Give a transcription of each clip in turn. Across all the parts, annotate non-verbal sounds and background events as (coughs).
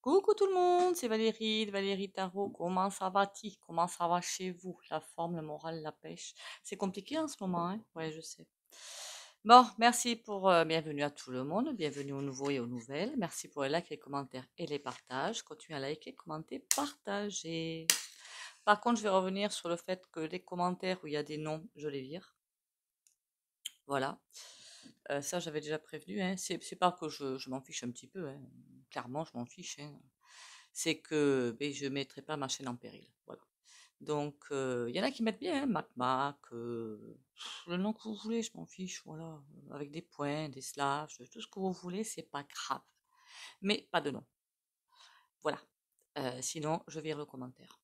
Coucou tout le monde, c'est Valérie de Valérie Tarot. Comment ça va-t-il Comment ça va chez vous La forme, le moral, la pêche. C'est compliqué en ce moment, hein? Ouais, je sais. Bon, merci pour euh, bienvenue à tout le monde, bienvenue aux nouveaux et aux nouvelles. Merci pour les likes, les commentaires et les partages. Continuez à liker, commenter, partager. Par contre, je vais revenir sur le fait que les commentaires où il y a des noms, je les vire. Voilà. Euh, ça, j'avais déjà prévenu. Hein. C'est, pas que je, m'en fiche un petit peu. Hein. Clairement, je m'en fiche. Hein. C'est que ben, je ne mettrai pas ma chaîne en péril. Donc, euh, il y en a qui mettent bien, Mac Mac, euh, le nom que vous voulez, je m'en fiche, voilà, avec des points, des slashes, tout ce que vous voulez, c'est pas grave. Mais pas de nom. Voilà. sinon, je vire le commentaire.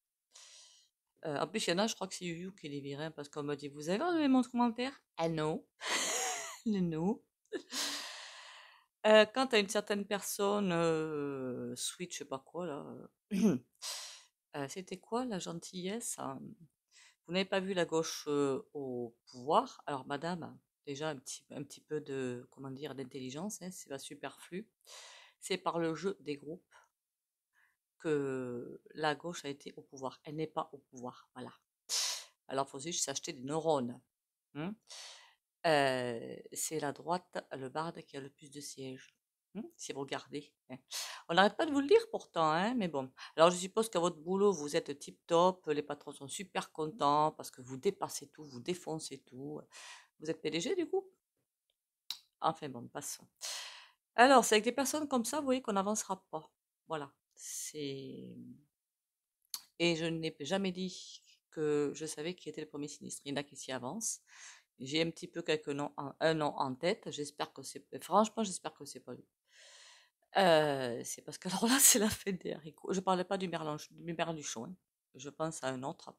en plus, il y en a, je crois que c'est Yu qui les virait. parce qu'on m'a dit Vous avez enlevé mon commentaire Ah non nous. Euh, quand à une certaine personne, switch euh, sweet, je sais pas quoi, là. Euh, c'était quoi la gentillesse hein? Vous n'avez pas vu la gauche au pouvoir Alors, madame, déjà un petit, un petit peu de, comment dire, d'intelligence, hein, c'est pas superflu. C'est par le jeu des groupes que la gauche a été au pouvoir. Elle n'est pas au pouvoir, voilà. Alors, il faut juste s'acheter des neurones. Hein? c'est la droite, le barde, qui a le plus de sièges. Mmh, si vous regardez. Hein. On n'arrête pas de vous le dire pourtant, hein, mais bon. Alors je suppose qu'à votre boulot, vous êtes tip-top, les patrons sont super mmh. contents parce que vous dépassez tout, vous défoncez tout. Vous êtes PDG du coup Enfin bon, passons. Alors, c'est avec des personnes comme ça, vous voyez qu'on n'avancera pas. Voilà. C'est. Mmh. Et je n'ai jamais dit que je savais qui était le premier sinistre. Il y en a qui s'y avancent. J'ai un petit peu quelques un nom en tête. J'espère que c'est. Franchement, j'espère que c'est pas lui. Euh, c'est parce que (laughs) alors là, c'est la fête des haricots. Je parlais pas du merluchon. Du Je pense à un autre.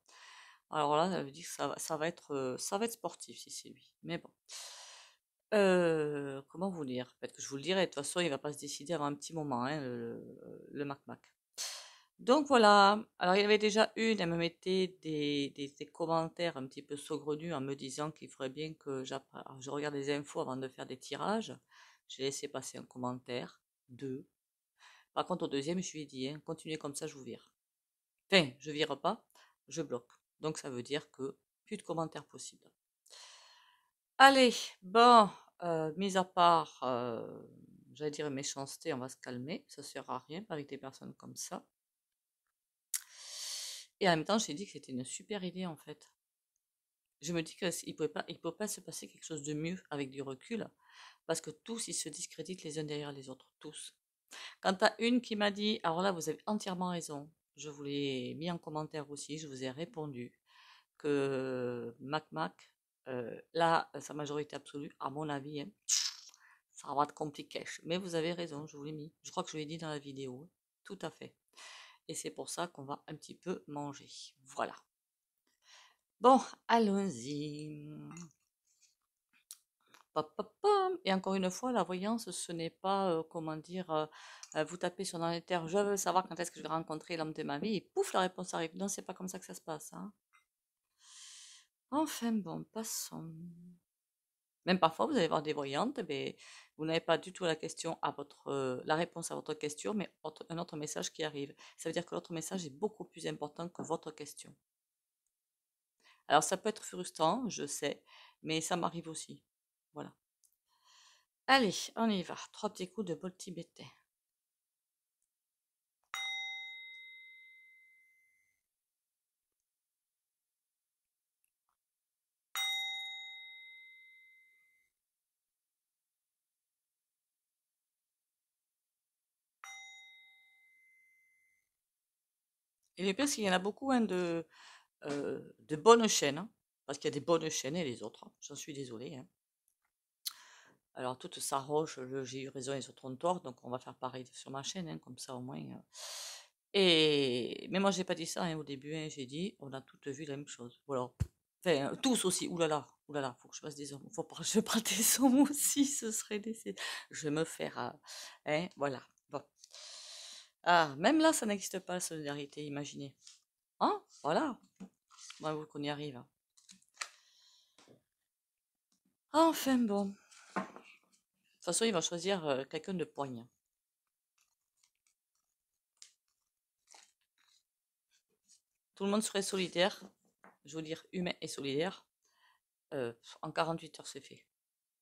Alors là, ça veut dire que ça, va être, euh, ça va être sportif si c'est lui. Mais bon. Euh, comment vous dire Peut-être que je vous le dirai. De toute façon, il ne va pas se décider avant un petit moment, hein, le, le, le Mac Mac. Donc voilà, alors il y avait déjà une, elle me mettait des, commentaires un petit peu saugrenus en me disant qu'il faudrait bien que je regarde les infos avant de faire des tirages. J'ai laissé passer un commentaire, deux. Par contre, au deuxième, je lui ai dit, hein, continuez comme ça, je vous vire. Enfin, je vire pas, je bloque. Donc ça veut dire que plus de commentaires possibles. Allez, bon, euh, mis à part, euh, j'allais dire méchanceté, on va se calmer, ça sert à rien avec des personnes comme ça. Et en même temps, j'ai dit que c'était une super idée en fait. Je me dis qu'il ne peut, pas, pas se passer quelque chose de mieux avec du recul, parce que tous, ils se discréditent les uns derrière les autres, tous. Quant à une qui m'a dit, alors là, vous avez entièrement raison, je vous l'ai mis en commentaire aussi, je vous ai répondu que Mac Mac, euh, là, sa majorité absolue, à mon avis, hein, ça va être compliqué. Mais vous avez raison, je vous l'ai mis. Je crois que je l'ai dit dans la vidéo. Tout à fait et c'est pour ça qu'on va un petit peu manger. Voilà. Bon, allons-y. Et encore une fois, la voyance, ce n'est pas, euh, comment dire, euh, euh, vous tapez sur terres je veux savoir quand est-ce que je vais rencontrer l'homme de ma vie, et pouf, la réponse arrive. Non, c'est pas comme ça que ça se passe. Hein. Enfin bon, passons. Même parfois, vous allez voir des voyantes, mais vous n'avez pas du tout la question à votre, euh, la réponse à votre question, mais un autre message qui arrive. Ça veut dire que l'autre message est beaucoup plus important que votre question. Alors, ça peut être frustrant, je sais, mais ça m'arrive aussi. Voilà. Allez, on y va. Trois petits coups de bol tibétain. parce qu'il y en a beaucoup hein, de, euh, de bonnes chaînes, hein. parce qu'il y a des bonnes chaînes et les autres, hein. j'en suis désolée. Alors, toute toutes roche, j'ai eu raison, ils ont tort, donc on va faire pareil sur ma chaîne, comme ça au moins. Euh. Et... Mais moi, j'ai pas dit ça au début, j'ai dit, on a toutes vu la même chose. Voilà. Enfin, tous aussi, oulala, oulala, faut que je fasse des hommes, faut pas (laughs) je des hommes aussi, ce serait Je vais me faire... Euh, voilà. Ah, même là, ça n'existe pas, la solidarité, imaginez. Hein Voilà. faut qu'on y arrive. Ah, enfin bon. De toute façon, il va choisir euh, quelqu'un de poigne. Tout le monde serait solidaire. Je veux dire humain et solidaire. Euh, en 48 heures, c'est fait.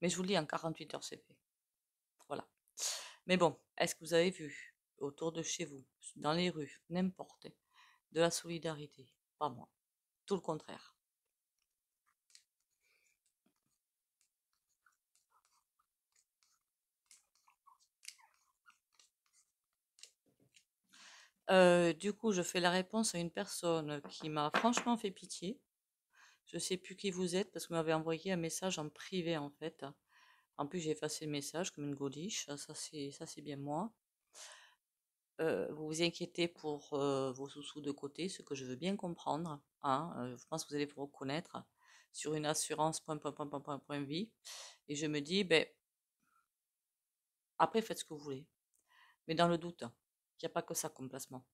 Mais je vous le dis, en 48 heures, c'est fait. Voilà. Mais bon, est-ce que vous avez vu autour de chez vous, dans les rues, n'importe, de la solidarité. Pas moi. Tout le contraire. Euh, du coup, je fais la réponse à une personne qui m'a franchement fait pitié. Je ne sais plus qui vous êtes parce que vous m'avez envoyé un message en privé en fait. En plus, j'ai effacé le message comme une godiche. Ça, c'est bien moi. Euh, vous vous inquiétez pour euh, vos sous-sous de côté, ce que je veux bien comprendre. Hein, euh, je pense que vous allez vous reconnaître sur une assurance point, point, point, point, point, vie. Et je me dis, ben, après, faites ce que vous voulez. Mais dans le doute, il n'y a pas que ça comme placement.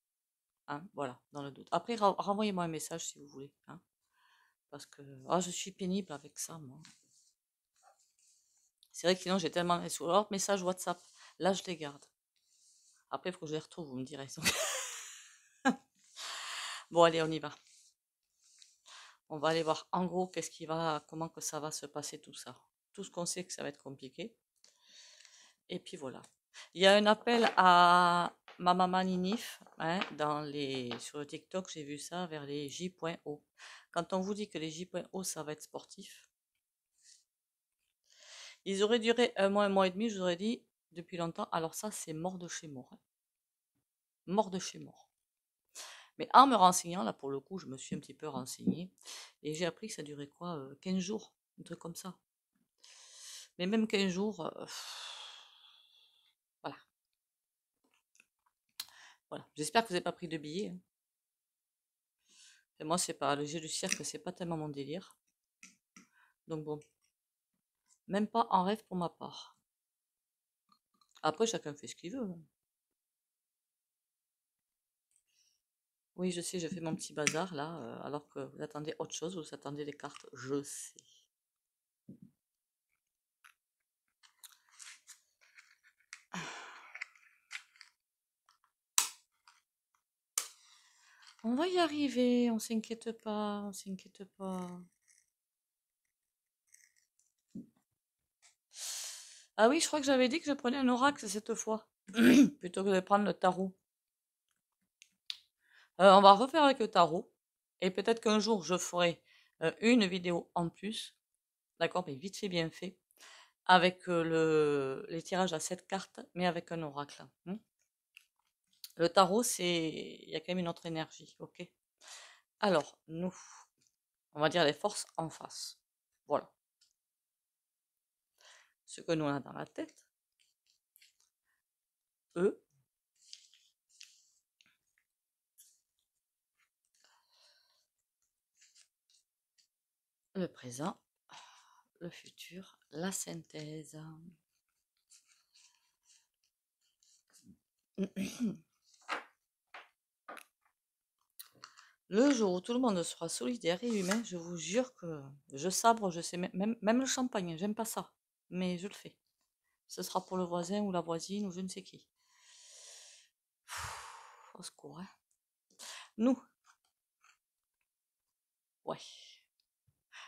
Hein, voilà, dans le doute. Après, renvoyez-moi un message si vous voulez. Hein, parce que oh, je suis pénible avec ça, moi. C'est vrai que sinon, j'ai tellement... Alors, message WhatsApp, là, je les garde. Après, il faut que je les retrouve, vous me direz. (laughs) bon, allez, on y va. On va aller voir en gros qu'est-ce qui va, comment que ça va se passer tout ça. Tout ce qu'on sait que ça va être compliqué. Et puis voilà. Il y a un appel à ma maman Ninif hein, dans les, sur le TikTok, j'ai vu ça vers les J.O. Quand on vous dit que les J.O. ça va être sportif, ils auraient duré un mois, un mois et demi, je vous aurais dit depuis longtemps. Alors ça, c'est mort de chez mort. Hein. Mort de chez mort. Mais en me renseignant, là pour le coup, je me suis un petit peu renseignée et j'ai appris que ça durait quoi 15 euh, jours, un truc comme ça. Mais même 15 jours, euh, voilà. Voilà. J'espère que vous n'avez pas pris de billets. Hein. Et moi, c'est pas le jeu du cirque, c'est pas tellement mon délire. Donc bon, même pas en rêve pour ma part. Après, chacun fait ce qu'il veut. Hein. Oui, je sais, je fais mon petit bazar là, euh, alors que vous attendez autre chose, vous attendez les cartes, je sais. On va y arriver, on s'inquiète pas, on s'inquiète pas. Ah oui, je crois que j'avais dit que je prenais un oracle cette fois, (clears throat) plutôt que de prendre le tarot. Euh, on va refaire avec le tarot, et peut-être qu'un jour je ferai euh, une vidéo en plus, d'accord, mais vite fait, bien fait, avec euh, le, les tirages à 7 cartes, mais avec un oracle. Hmm? le tarot, c'est, il y a quand même une autre énergie, ok Alors, nous, on va dire les forces en face. Voilà ce que nous avons dans la tête, eux, le présent, le futur, la synthèse. (clears throat) Le jour où tout le monde sera solidaire et humain, je vous jure que je sabre, je sais même, même le champagne, j'aime pas ça mais je le fais. Ce sera pour le voisin ou la voisine ou je ne sais qui. au secours, hein. Nous. Ouais.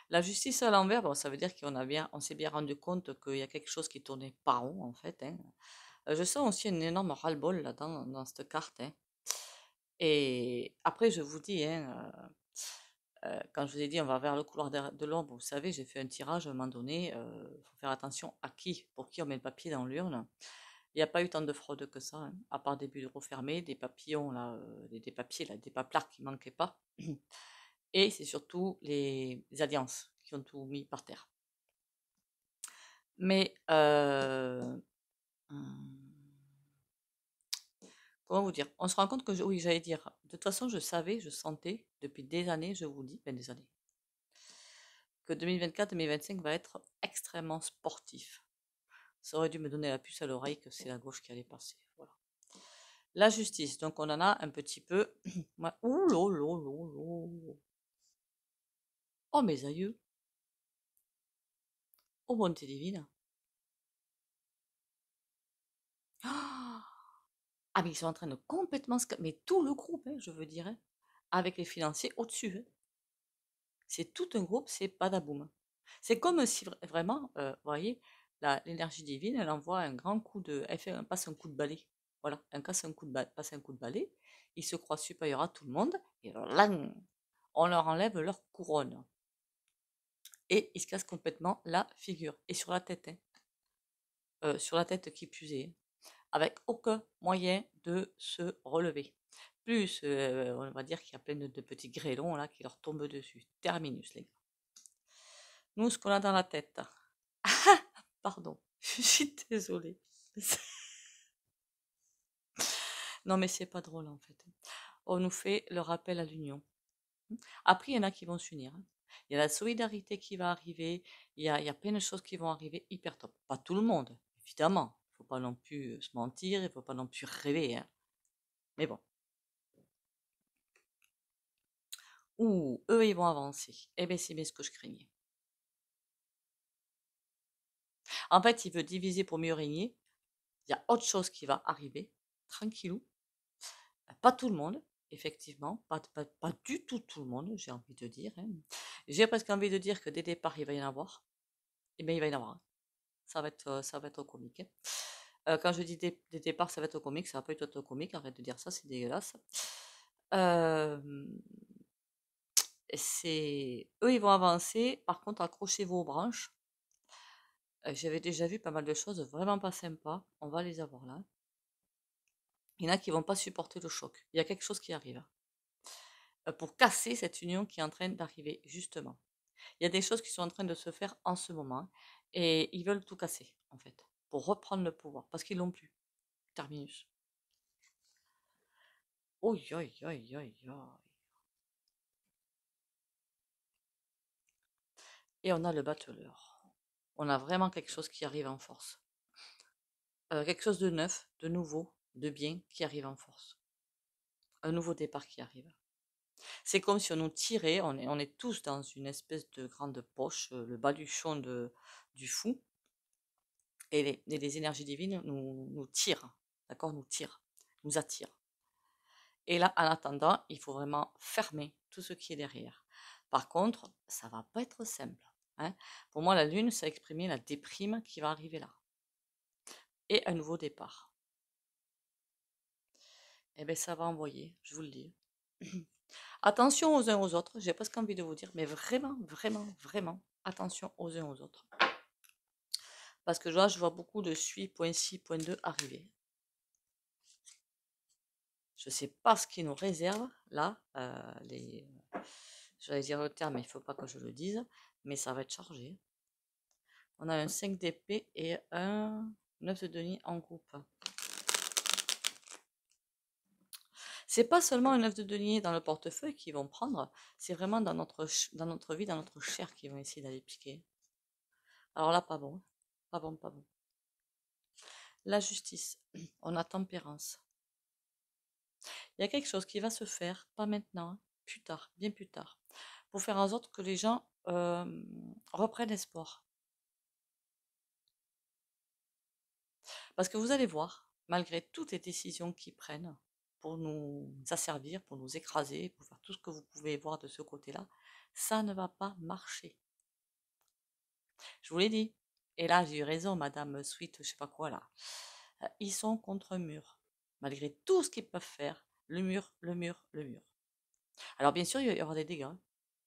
La justice à l'envers, ça veut dire qu'on a bien, s'est bien rendu compte qu'il y a quelque chose qui tournait pas rond, en fait. Hein. Euh, je sens aussi une énorme ras-le-bol là, dans, dans cette carte. Hein. Et après, je vous dis, hein, euh, euh, quand je vous ai dit on va vers le couloir de, l'ombre, vous savez, j'ai fait un tirage à un moment donné. Il euh, faut faire attention à qui, pour qui on met le papier dans l'urne. Il n'y a pas eu tant de fraude que ça, hein, à part des bureaux fermés, des papillons, là, euh, des, papiers, là, des paplards qui ne manquaient pas. (clears throat) Et c'est surtout les, alliances qui ont tout mis par terre. Mais hum, comment vous dire On se rend compte que, oui, j'allais dire, de toute façon, je savais, je sentais, depuis des années, je vous dis, ben des années, que 2024-2025 va être extrêmement sportif. Ça aurait dû me donner la puce à l'oreille que c'est la gauche qui allait passer. Voilà. La justice, donc on en a un petit peu. (clears throat) Ouh, lolo, Oh mes aïeux. Oh bonté divine. Oh (gasps) Ah, ils sont en train de complètement Mais tout le groupe, hein, je veux dire, hein, avec les financiers au-dessus. Hein. C'est tout un groupe, c'est pas d'aboum. C'est comme si vraiment, euh, vous voyez, l'énergie divine, elle envoie un grand coup de. Elle fait, passe un coup de balai. Voilà, elle casse un coup de passe un coup de balai. Ils se croient supérieurs à tout le monde. Et là, on leur enlève leur couronne. Et ils se cassent complètement la figure. Et sur la tête. Euh, sur la tête qui puisait avec aucun moyen de se relever. Plus, euh, on va dire qu'il y a plein de, petits grêlons là qui leur tombent dessus. Terminus, les gars. Nous, ce qu'on a dans la tête. (laughs) pardon, (laughs) je suis désolée. (laughs) non, mais c'est pas drôle en fait. On nous fait le rappel à l'union. Après, il y en a qui vont s'unir. Hein. Il y a la solidarité qui va arriver. Il y il y a plein de choses qui vont arriver hyper top. Pas tout le monde, évidemment faut pas non plus se mentir, il faut pas non plus rêver. Hein. Mais bon. Ou eux, ils vont avancer. Eh bien, c'est bien ce que je craignais. En fait, il veut diviser pour mieux régner. Il y a autre chose qui va arriver, tranquillou. Bah, pas tout le monde, effectivement, pas, pas, du tout tout le monde, j'ai envie de dire. Hein. J'ai presque envie de dire que le départ il va y en avoir. Eh bien, il va y en avoir. Ça va être, ça va être comique. Hein. Euh, quand je dis des, départs, ça va être au comique, ça va pas être au comique, arrête de dire ça, c'est dégueulasse. eux, ils vont avancer. Par contre, accrochez-vous aux branches. Euh, j'avais déjà vu pas mal de choses vraiment pas sympas. On va les avoir là. Il y en a qui vont pas supporter le choc. Il y a quelque chose qui arrive euh, pour casser cette union qui est en train d'arriver justement. Il y a des choses qui sont en train de se faire en ce moment et ils veulent tout casser en fait pour reprendre le pouvoir, parce qu'ils l'ont plus. Terminus. Oh, Et on a le battleur. On a vraiment quelque chose qui arrive en force. Euh, quelque chose de neuf, de nouveau, de bien qui arrive en force. Un nouveau départ qui arrive. C'est comme si on nous tirait, on est, tous dans une espèce de grande poche, euh, le baluchon de, du fou, et les, énergies divines nous, nous tirent, d'accord Nous tirent, nous attirent. Et là, en attendant, il faut vraiment fermer tout ce qui est derrière. Par contre, ça va pas être simple. Hein. Pour moi, la Lune, ça exprimer la déprime qui va arriver là. Et un nouveau départ. Eh bien, ça va envoyer, je vous le dis. (clears throat) attention aux uns aux autres, j'ai presque envie de vous dire, mais vraiment, vraiment, vraiment, attention aux uns aux autres. Parce que là, je vois beaucoup de 6.6.2 arriver. Je ne sais pas ce qu'ils nous réservent, là. Euh, les... Euh, j'allais dire le terme, mais il ne faut pas que je le dise. Mais ça va être chargé. On a un 5 d'épée et un 9 de denier en groupe. C'est pas seulement un 9 de denier dans le portefeuille qu'ils vont prendre, c'est vraiment dans notre, dans notre vie, dans notre chair qu'ils vont essayer d'aller piquer. Alors là, pas bon. Pas ah bon, pas bon. La justice, (clears throat) on a tempérance. Il y a quelque chose qui va se faire, pas maintenant, hein, plus tard, bien plus tard, pour faire en sorte que les gens reprennent espoir. Parce que vous allez voir, malgré toutes les décisions qu'ils prennent pour nous asservir, pour nous écraser, pour faire tout ce que vous pouvez voir de ce côté-là, ça ne va pas marcher. Je vous l'ai dit, et là j'ai eu raison, Madame Sweet je ne sais pas quoi là, euh, ils sont contre mur. Malgré tout ce qu'ils peuvent faire, le mur, le mur, le mur. Alors bien sûr, il y aura des dégâts. Hein.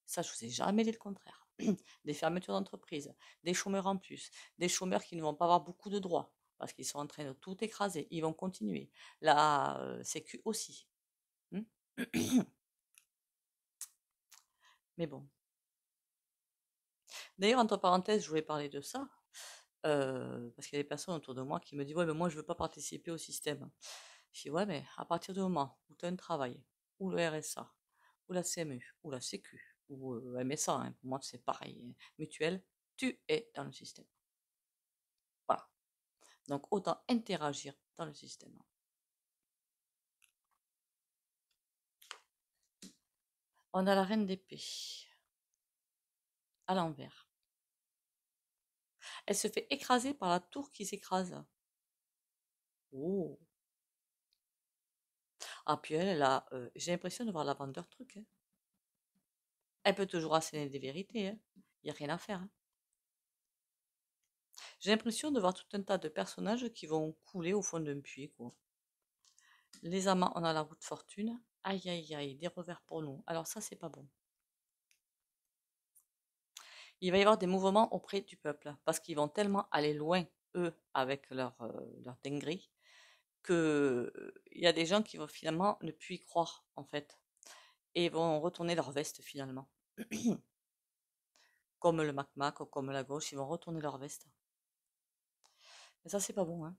Ça, je ne vous ai jamais dit le contraire. (clears throat) Des fermetures d'entreprise, des chômeurs en plus, des chômeurs qui ne vont pas avoir beaucoup de droits parce qu'ils sont en train de tout écraser. Ils vont continuer. La euh, Sécu aussi. Hmm? (clears throat) Mais bon. D'ailleurs, entre parenthèses, je voulais parler de ça. Euh, parce qu'il y a des personnes autour de moi qui me disent Ouais, mais moi, je ne veux pas participer au système. Je dis Ouais, mais à partir du moment où tu as un travail, ou le RSA, ou la CMU, ou la Sécu, ou euh, MSA, hein, pour moi, c'est pareil, hein, mutuel, tu es dans le système. Voilà. Donc, autant interagir dans le système. On a la reine d'épée à l'envers. Elle se fait écraser par la tour qui s'écrase. Oh. Ah, puis elle, euh, J'ai l'impression de voir la vendeur truc. Hein. Elle peut toujours asséner des vérités. Hein. Il n'y a rien à faire. Hein. J'ai l'impression de voir tout un tas de personnages qui vont couler au fond d'un puits. Quoi. Les amants, on a la route fortune. Aïe, aïe, aïe, des revers pour nous. Alors, ça, c'est pas bon il va y avoir des mouvements auprès du peuple, parce qu'ils vont tellement aller loin, eux, avec leur, euh, dinguerie, qu'il euh, y a des gens qui vont finalement ne plus y croire, en fait, et vont retourner leur veste finalement. (clears throat) comme le MacMac ou comme la gauche, ils vont retourner leur veste. Mais ça, c'est pas bon, hein.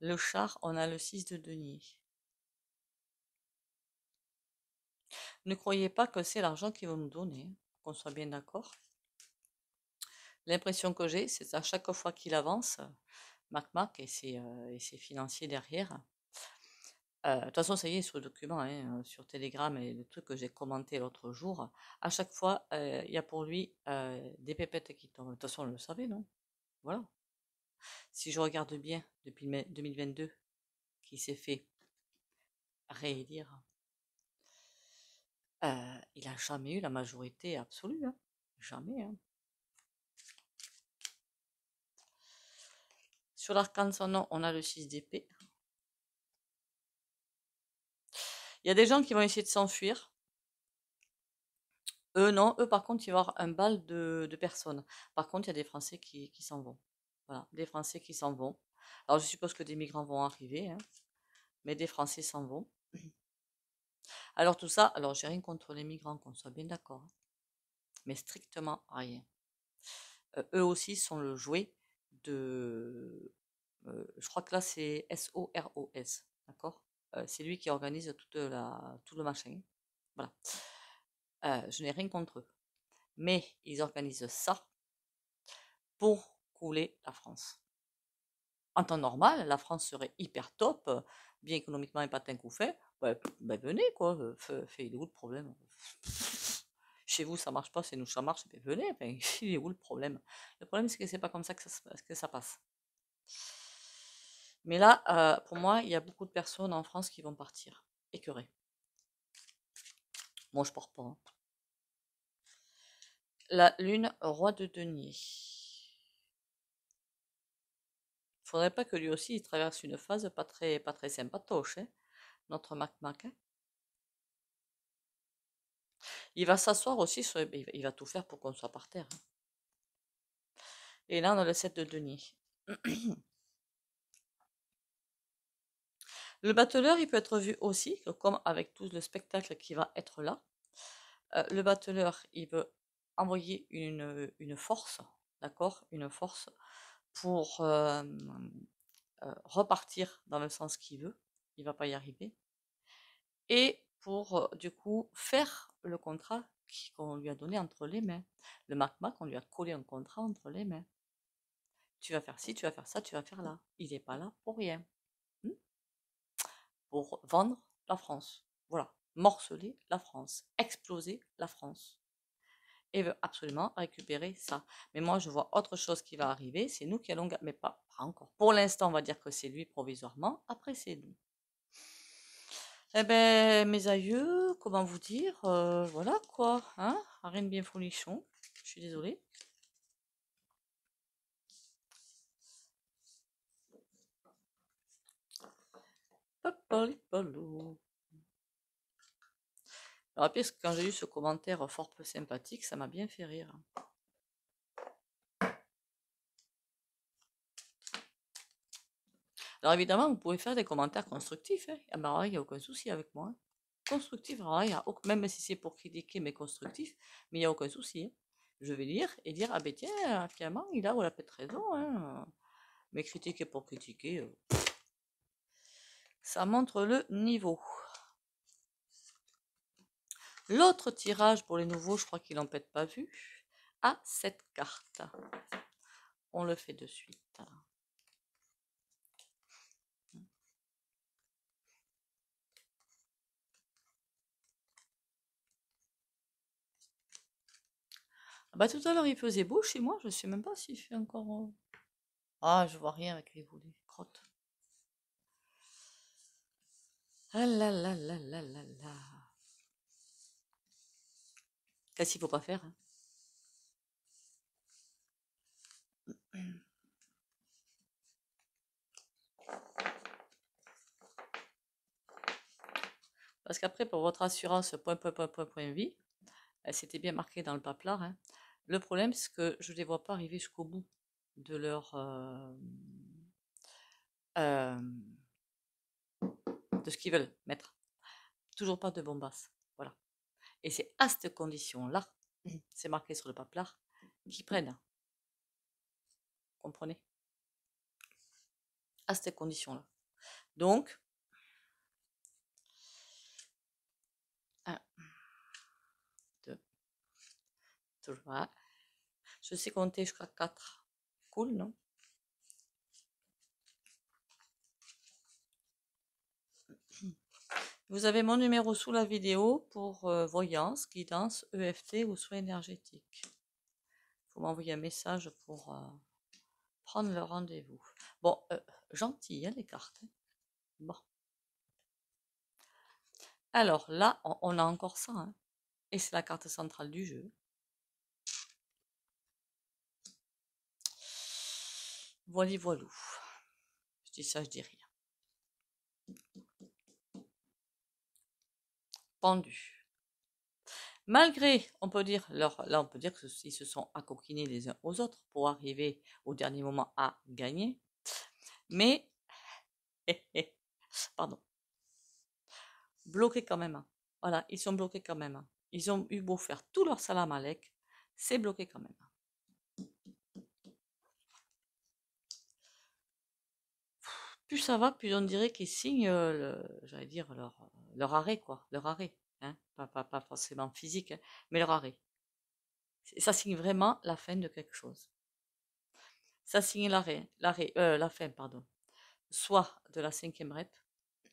Le char, on a le 6 de denier. Ne croyez pas que c'est l'argent qu'ils vont nous donner soit bien d'accord. L'impression que j'ai, c'est à chaque fois qu'il avance, Mac Mac et ses, euh, financiers derrière. Euh, de toute façon, ça y est, sur le document, hein, euh, sur Telegram et le truc que j'ai commenté l'autre jour, à chaque fois, il y a pour lui des pépettes qui tombent. De toute façon, on le savait, non Voilà. Si je regarde bien, depuis 2022, qui s'est fait réélire, il n'a jamais eu la majorité absolue, hein. Jamais, hein. Sur l'arcane on a le 6 d'épée. Il y a des gens qui vont essayer de s'enfuir. Eux, non. Eux, par contre, il va y avoir un bal de personnes. Par contre, il y a des Français qui qui s'en vont. Voilà, des Français qui s'en vont. Alors, je suppose que des migrants vont arriver, hein. mais des Français s'en vont. Alors tout ça, alors j'ai rien contre les migrants, qu'on soit bien d'accord, hein, mais strictement rien. Euh, eux aussi sont le jouet de, euh, je crois que là c'est SOROS, d'accord euh, C'est lui qui organise toute la, tout le machin. Voilà. je n'ai rien contre eux. Mais ils organisent ça pour couler la France. En temps normal, la France serait hyper top, bien économiquement et pas tant coup fait ben, venez quoi, euh, il est où le problème (laughs) Chez vous ça marche pas, chez nous ça marche, mais venez, ben, (laughs) il est où le problème Le problème c'est que c'est pas comme ça que ça, que ça passe. Mais là, euh, pour moi, il y a beaucoup de personnes en France qui vont partir, écœurées. Moi je pars pas. Hein. La lune, roi de denier. Faudrait pas que lui aussi il traverse une phase pas très, pas très sympatoche. Hein notre Mac Mac. Il va s'asseoir aussi, il va tout faire pour qu'on soit par terre. Hein. Et là, on a le set de Denis. (clears throat) Le battleur, il peut être vu aussi, comme avec tout le spectacle qui va être là. Euh, le battleur, il veut envoyer une, force, d'accord Une force pour euh, euh, repartir dans le sens qu'il veut il va pas y arriver. Et pour euh, du coup faire le contrat qu'on lui a donné entre les mains, le magma on lui a collé un contrat entre les mains. Tu vas faire ci, tu vas faire ça, tu vas faire là. Il n'est pas là pour rien. Hmm pour vendre la France. Voilà. Morceler la France. Exploser la France et veut absolument récupérer ça. Mais moi, je vois autre chose qui va arriver. C'est nous qui allons, mais pas encore. Pour l'instant, on va dire que c'est lui provisoirement. Après, c'est nous. Eh ben, mes aïeux, comment vous dire euh, Voilà quoi, hein Rien de bien fournichon, je suis désolée. Alors, puisque quand j'ai eu ce commentaire fort peu sympathique, ça m'a bien fait rire. Alors évidemment, vous pouvez faire des commentaires constructifs. Hein. Ah, ben, il n'y a aucun souci avec moi. Hein. Constructif, a aucun... même si c'est pour critiquer, mais constructif, mais il n'y a aucun souci. Hein. Je vais lire et dire, ah ben tiens, finalement, il a ou la peut-être raison. Mais critiquer pour critiquer, euh, ça montre le niveau. L'autre tirage pour les nouveaux, je crois qu'ils l'ont peut-être pas vu, a cette carte. On le fait de suite. Ah bah, tout à l'heure, il faisait beau chez moi. Je sais même pas s'il fait encore. Euh, ah, je vois rien avec les volets. Crotte. Ah là là là là là là. Qu'est-ce qu'il faut pas faire hein? Parce qu'après, pour votre assurance, point, point, point, point, point, vie, c'était bien marqué dans le papelard hein, le problème, c'est que je ne les vois pas arriver jusqu'au bout de leur. Euh, de ce qu'ils veulent mettre. Toujours pas de bombasse. Voilà. Et c'est à cette condition-là, (clears throat) c'est marqué sur le pape-là, qu'ils prennent. Comprenez À cette condition-là. Donc, Je sais compter jusqu'à 4. Cool, non Vous avez mon numéro sous la vidéo pour euh, voyance, guidance, EFT ou soins énergétiques. Vous m'envoyez un message pour euh, prendre le rendez-vous. Bon, euh, gentil, hein, les cartes. Hein. bon. Alors là, on, a encore ça. Hein. et c'est la carte centrale du jeu. Voili voilou. Je dis ça, je dis rien. Pendu. Malgré, on peut dire, leur, là on peut dire qu'ils se sont accoquinés les uns aux autres pour arriver au dernier moment à gagner. Mais, (laughs) pardon, bloqués quand même. Hein. Voilà, ils sont bloqués quand même. Hein. Ils ont eu beau faire tout leur salam alec, c'est bloqué quand même. plus ça va, plus on dirait qu'ils signent, euh, j'allais dire, leur, arrêt, quoi. Leur arrêt. Hein. Pas, forcément physique, hein, mais leur arrêt. Ça signe vraiment la fin de quelque chose. Ça signe l'arrêt, l'arrêt, euh, la fin, pardon. Soit de la cinquième rep,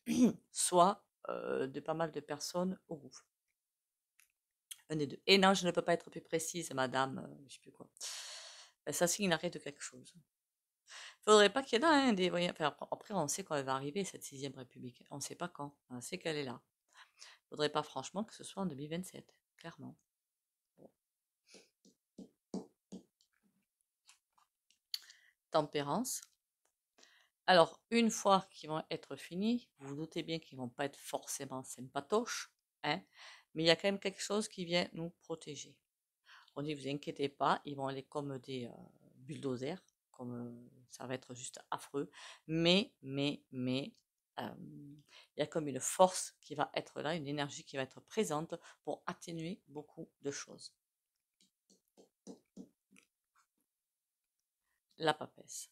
(clears throat) soit euh, de pas mal de personnes au groupe. Un des deux. Et non, je ne peux pas être plus précise, madame, je sais plus quoi. Ben, ça signe l'arrêt de quelque chose. Faudrait pas qu'il y en ait un hein, des voyants. après, on sait quand elle va arriver, cette sixième république. On ne sait pas quand. On sait qu'elle est là. Faudrait pas, franchement, que ce soit en 2027, clairement. Tempérance. Alors, une fois qu'ils vont être finis, vous vous doutez bien qu'ils vont pas être forcément sympatoches, hein, mais il y a quand même quelque chose qui vient nous protéger. On dit, vous inquiétez pas, ils vont aller comme des euh, bulldozers, euh, ça va être juste affreux. Mais, mais, mais, euh, il y a comme une force qui va être là, une énergie qui va être présente pour atténuer beaucoup de choses. La papesse.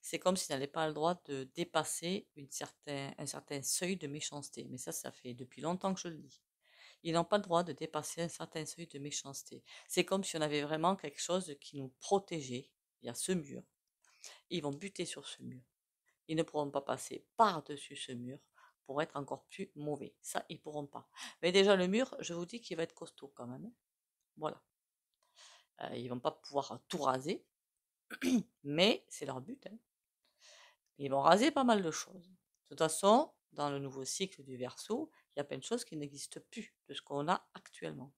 C'est comme s'il n'avait pas le droit de dépasser une certain, un certain seuil de méchanceté. Mais ça, ça fait depuis longtemps que je le dis. Ils n'ont pas le droit de dépasser un certain seuil de méchanceté. C'est comme si on avait vraiment quelque chose qui nous protégeait. Il y a ce mur, ils vont buter sur ce mur. Ils ne pourront pas passer par-dessus ce mur pour être encore plus mauvais. Ça, ils pourront pas. Mais déjà, le mur, je vous dis qu'il va être costaud quand même. Hein. Voilà. Ils euh, ils vont pas pouvoir tout raser, (clears throat) mais c'est leur but. Hein. Ils vont raser pas mal de choses. De toute façon, dans le nouveau cycle du verso, il y a plein de choses qui n'existent plus de ce qu'on a actuellement.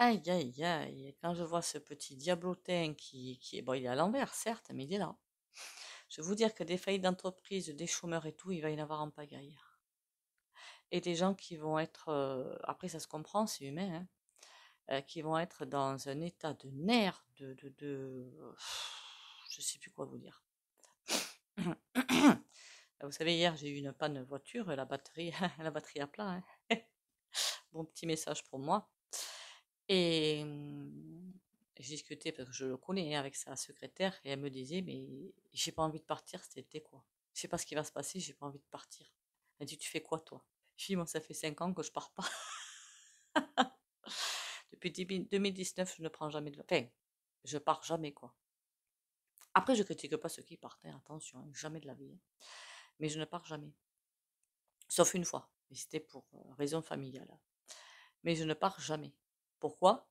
Aïe, aïe, aïe, quand je vois ce petit diablotin qui, est, à l'envers, certes, mais il est là. Je vais vous dire que des faillites d'entreprise, des chômeurs et tout, il va y en avoir en pagaille. Et des gens qui vont être, euh, après ça se comprend, c'est humain, hein, euh, qui vont être dans un état de nerfs, de, de, je sais plus quoi vous dire. (coughs) vous savez, hier j'ai eu une panne de voiture, la batterie, (laughs) la batterie à plat. Hein. (laughs) bon petit message pour moi. Et mmh, je discutais parce que je le connais hein, avec sa secrétaire et elle me disait mais j'ai pas envie de partir c'était quoi. Je sais pas ce qui va se passer, j'ai pas envie de partir. Elle dit tu fais quoi toi Je dis moi ça fait 5 ans que je pars pas. (laughs) Depuis 2019 je ne prends jamais de enfin je pars jamais quoi. Après je critique pas ceux qui partent hein, attention hein, jamais de la vie mais je ne pars jamais sauf une fois mais c'était pour euh, raison familiale mais je ne pars jamais pourquoi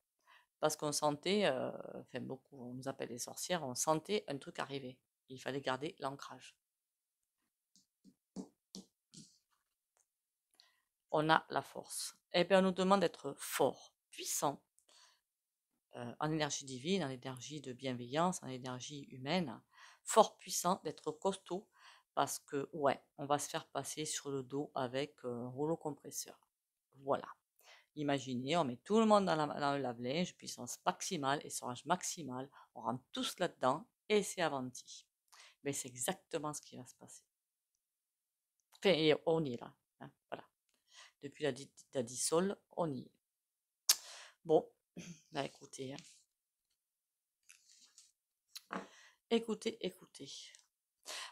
Parce qu'on sentait, euh, enfin beaucoup, on nous appelle des sorcières, on sentait un truc arriver. Il fallait garder l'ancrage. On a la force. Et eh bien, on nous demande d'être fort, puissant, euh, en énergie divine, en énergie de bienveillance, en énergie humaine, fort, puissant, d'être costaud, parce que, ouais, on va se faire passer sur le dos avec euh, un rouleau compresseur. Voilà. Imaginez, on met tout le monde dans, la, le lave-linge, puissance maximale, et essorage maximal, on rentre tous là-dedans et c'est avanti. Mais c'est exactement ce qui va se passer. on y est là. Hein, voilà. Depuis la, la on y est. Bon, (clears throat) bah, écoutez. Hein. Écoutez, écoutez.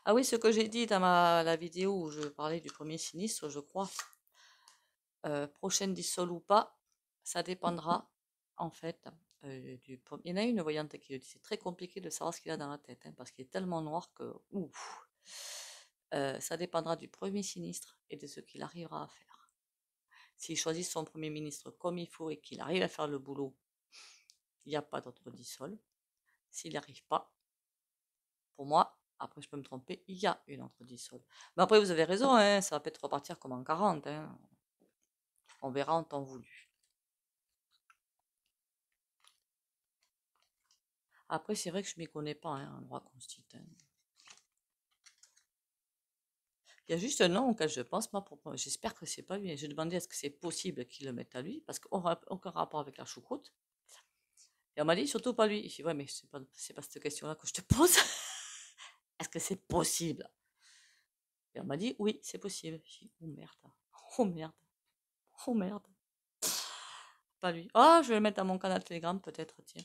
Ah oui, ce que j'ai dit dans la vidéo où je parlais du premier sinistre, je crois, euh, prochaine dissol ou pas, ça mmh dépendra en fait euh, du. Il y en a une voyante qui dit, c'est très compliqué de savoir ce qu'il a dans la tête, hein, parce qu'il est tellement noir que ouf, euh, ça dépendra du premier sinistre et de ce qu'il arrivera à faire. S'il choisit son premier ministre comme il faut et qu'il arrive à faire le boulot, il n'y a pas d'autre dissol. S'il n'y arrive pas, pour moi, après, je peux me tromper, il y a une autre dissol. Mais après, vous avez raison, hein, ça va peut-être repartir comme en 40. On verra en temps voulu. Après, c'est vrai que je ne m'y connais pas hein, en droit constitutionnel. Il y a juste un nom auquel je pense, j'espère que c'est pas lui. Hein. J'ai demandé est-ce que c'est possible qu'il le mette à lui, parce qu'on n'a aucun rapport avec la choucroute. Et on m'a dit surtout pas lui. Je dit, ouais, mais c'est pas, pas cette question-là que je te pose. (laughs) est-ce que c'est possible Et on m'a dit oui, c'est possible. Je oh merde, oh merde. Oh merde. Pas lui. Oh, je vais le mettre dans mon canal Telegram peut-être, tiens.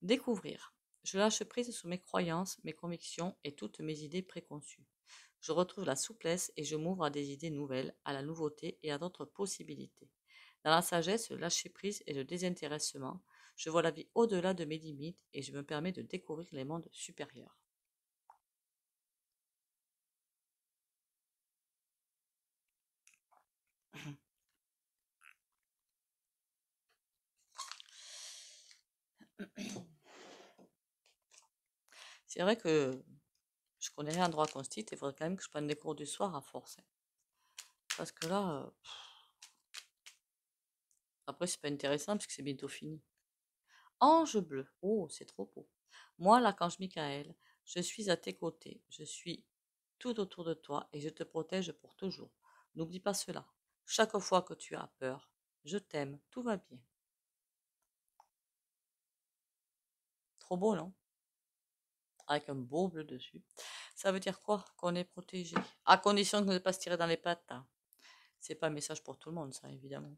Découvrir. Je lâche prise sur mes croyances, mes convictions et toutes mes idées préconçues. Je retrouve la souplesse et je m'ouvre à des idées nouvelles, à la nouveauté et à d'autres possibilités. Dans la sagesse, lâcher prise et le désintéressement, je vois la vie au-delà de mes limites et je me permets de découvrir les mondes supérieurs. C'est vrai que je connais rien en droit et il faudrait quand même que je prenne des cours du soir à force. Parce que là, après, euh, après c'est pas intéressant parce que c'est bientôt fini. Ange bleu, oh c'est trop beau. Moi, l'archange Michael, je suis à tes côtés, je suis tout autour de toi et je te protège pour toujours. N'oublie pas cela. Chaque fois que tu as peur, je t'aime, tout va bien. Trop beau, non avec un beau bleu dessus. Ça veut dire quoi Qu'on est protégé. À condition de ne pas se tirer dans les pattes. Hein. C'est pas un message pour tout le monde, ça, évidemment.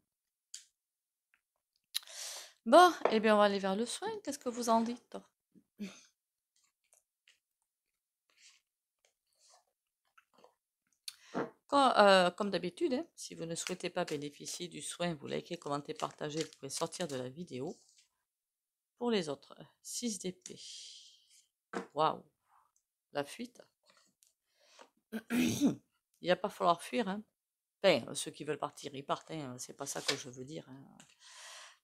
Bon, eh bien, on va aller vers le soin. Qu'est-ce que vous en dites euh, comme d'habitude, hein, si vous ne souhaitez pas bénéficier du soin, vous likez, commentez, partagez, vous pouvez sortir de la vidéo. Pour les autres, 6 d'épée. Waouh, la fuite. il a pas falloir fuir. Hein. ceux qui veulent partir, ils partent. Hein. C'est pas ça que je veux dire. Hein.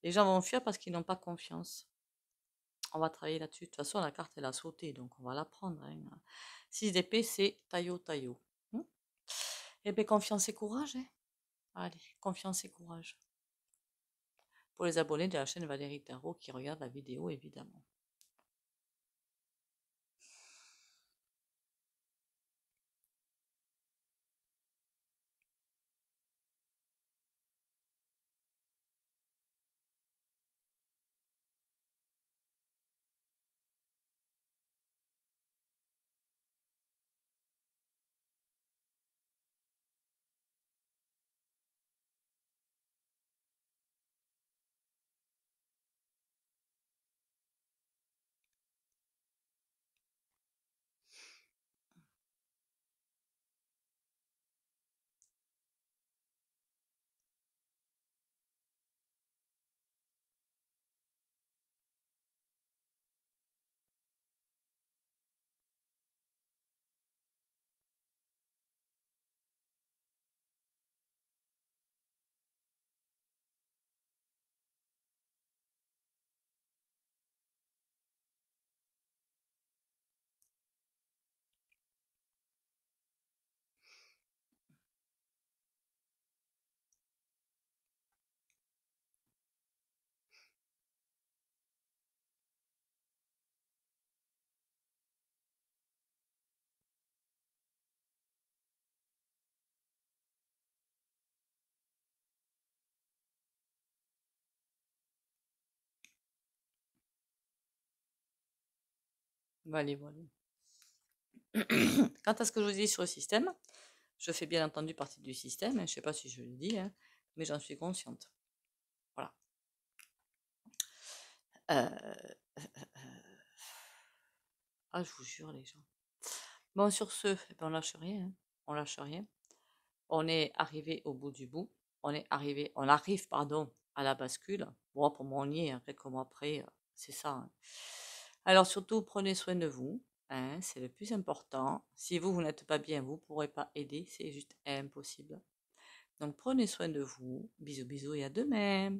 Les gens vont fuir parce qu'ils n'ont pas confiance. On va travailler là-dessus. De toute façon, la carte, elle a sauté, donc on va la prendre. 6 d'épée, c'est taillot, taillot. Eh et bien, confiance et courage. Allez, confiance et courage. Pour les abonnés de la chaîne Valérie Tarot qui regardent la vidéo, évidemment. Bah, (clears throat) Quant à ce que je vous dis sur le système, je fais bien entendu partie du système, hein, je ne sais pas si je le dis, hein, mais j'en suis consciente. Voilà. Euh, euh, euh, ah, je vous jure, les gens. Bon, sur ce, eh ben, on lâche rien. Hein. On lâche rien. On est arrivé au bout du bout. On est arrivé, on arrive, pardon, à la bascule. Bon, pour moi, on y est. Quelques mois après, c'est ça. Alors surtout, prenez soin de vous. Hein, c'est le plus important. Si vous, vous n'êtes pas bien, vous ne pourrez pas aider. C'est juste impossible. Donc prenez soin de vous. Bisous, bisous et à demain.